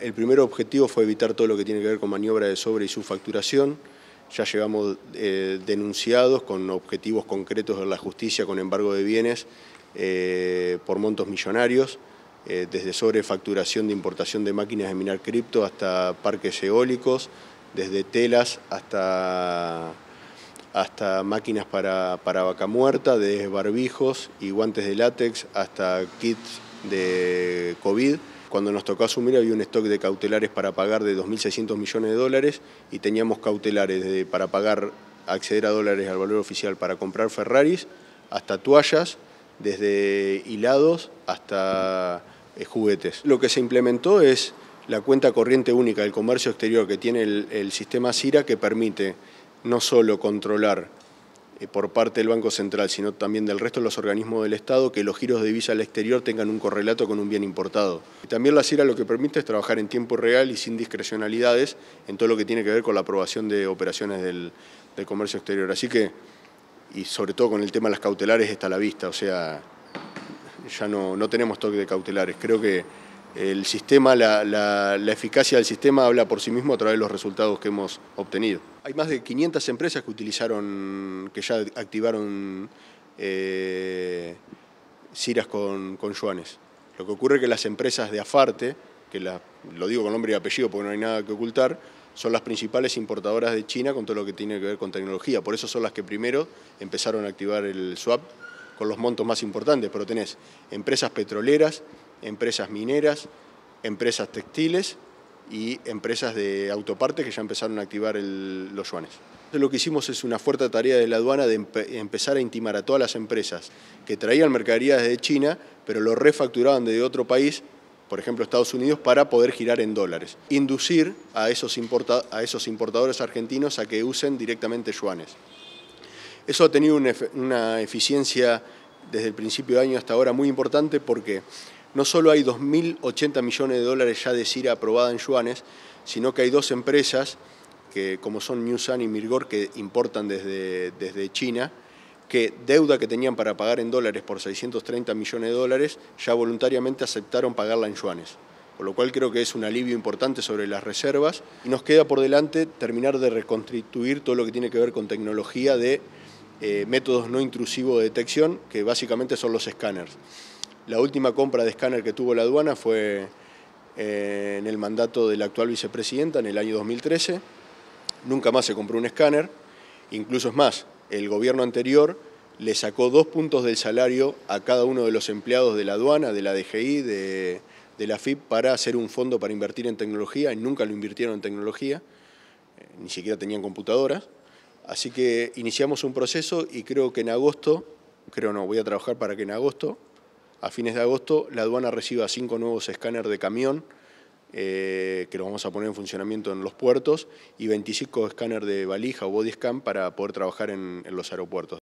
El primer objetivo fue evitar todo lo que tiene que ver con maniobra de sobre y su facturación. Ya llevamos eh, denunciados con objetivos concretos de la justicia con embargo de bienes eh, por montos millonarios, eh, desde sobrefacturación de importación de máquinas de minar cripto hasta parques eólicos, desde telas hasta, hasta máquinas para, para vaca muerta, desde barbijos y guantes de látex hasta kits de COVID. Cuando nos tocó asumir había un stock de cautelares para pagar de 2.600 millones de dólares y teníamos cautelares para pagar, acceder a dólares al valor oficial para comprar Ferraris, hasta toallas, desde hilados hasta eh, juguetes. Lo que se implementó es la cuenta corriente única del comercio exterior que tiene el sistema CIRA que permite no solo controlar eh, por parte del Banco Central, sino también del resto de los organismos del Estado, que los giros de divisa al exterior tengan un correlato con un bien importado. También la CIRA lo que permite es trabajar en tiempo real y sin discrecionalidades en todo lo que tiene que ver con la aprobación de operaciones del, comercio exterior. Así que, y sobre todo con el tema de las cautelares, está a la vista, o sea, ya no, no tenemos toque de cautelares. Creo que el sistema, la, eficacia del sistema habla por sí mismo a través de los resultados que hemos obtenido. Hay más de 500 empresas que utilizaron, que ya activaron eh, CIRAS con, con, yuanes. Lo que ocurre es que las empresas de Afarte, que lo digo con nombre y apellido porque no hay nada que ocultar, son las principales importadoras de China con todo lo que tiene que ver con tecnología. Por eso son las que primero empezaron a activar el swap con los montos más importantes, pero tenés empresas petroleras, empresas mineras, empresas textiles y empresas de autopartes que ya empezaron a activar los yuanes. Lo que hicimos es una fuerte tarea de la aduana de empezar a intimar a todas las empresas que traían mercaderías de China, pero lo refacturaban desde otro país, por ejemplo Estados Unidos, para poder girar en dólares. Inducir a esos, a esos importadores argentinos a que usen directamente yuanes. Eso ha tenido una, una eficiencia desde el principio de año hasta ahora muy importante porque no solo hay 2.080 millones de dólares ya de CIRA aprobada en yuanes, sino que hay dos empresas, que, como son Newsan y Mirgor, que importan desde, desde China, que deuda que tenían para pagar en dólares por 630 millones de dólares, ya voluntariamente aceptaron pagarla en yuanes. Por lo cual creo que es un alivio importante sobre las reservas. Y nos queda por delante terminar de reconstituir todo lo que tiene que ver con tecnología de eh, métodos no intrusivos de detección, que básicamente son los escáneres. La última compra de escáner que tuvo la aduana fue eh, en el mandato de la actual vicepresidenta en el año 2013. Nunca más se compró un escáner. Incluso es más, el gobierno anterior le sacó dos puntos del salario a cada uno de los empleados de la aduana, de la DGI, de, la FIP, para hacer un fondo para invertir en tecnología. Y nunca lo invirtieron en tecnología, eh, ni siquiera tenían computadoras. Así que iniciamos un proceso y creo que en agosto, creo no, voy a trabajar para que en agosto a fines de agosto la aduana reciba cinco nuevos escáneres de camión eh, que los vamos a poner en funcionamiento en los puertos y 25 escáneres de valija o body scan para poder trabajar en los aeropuertos.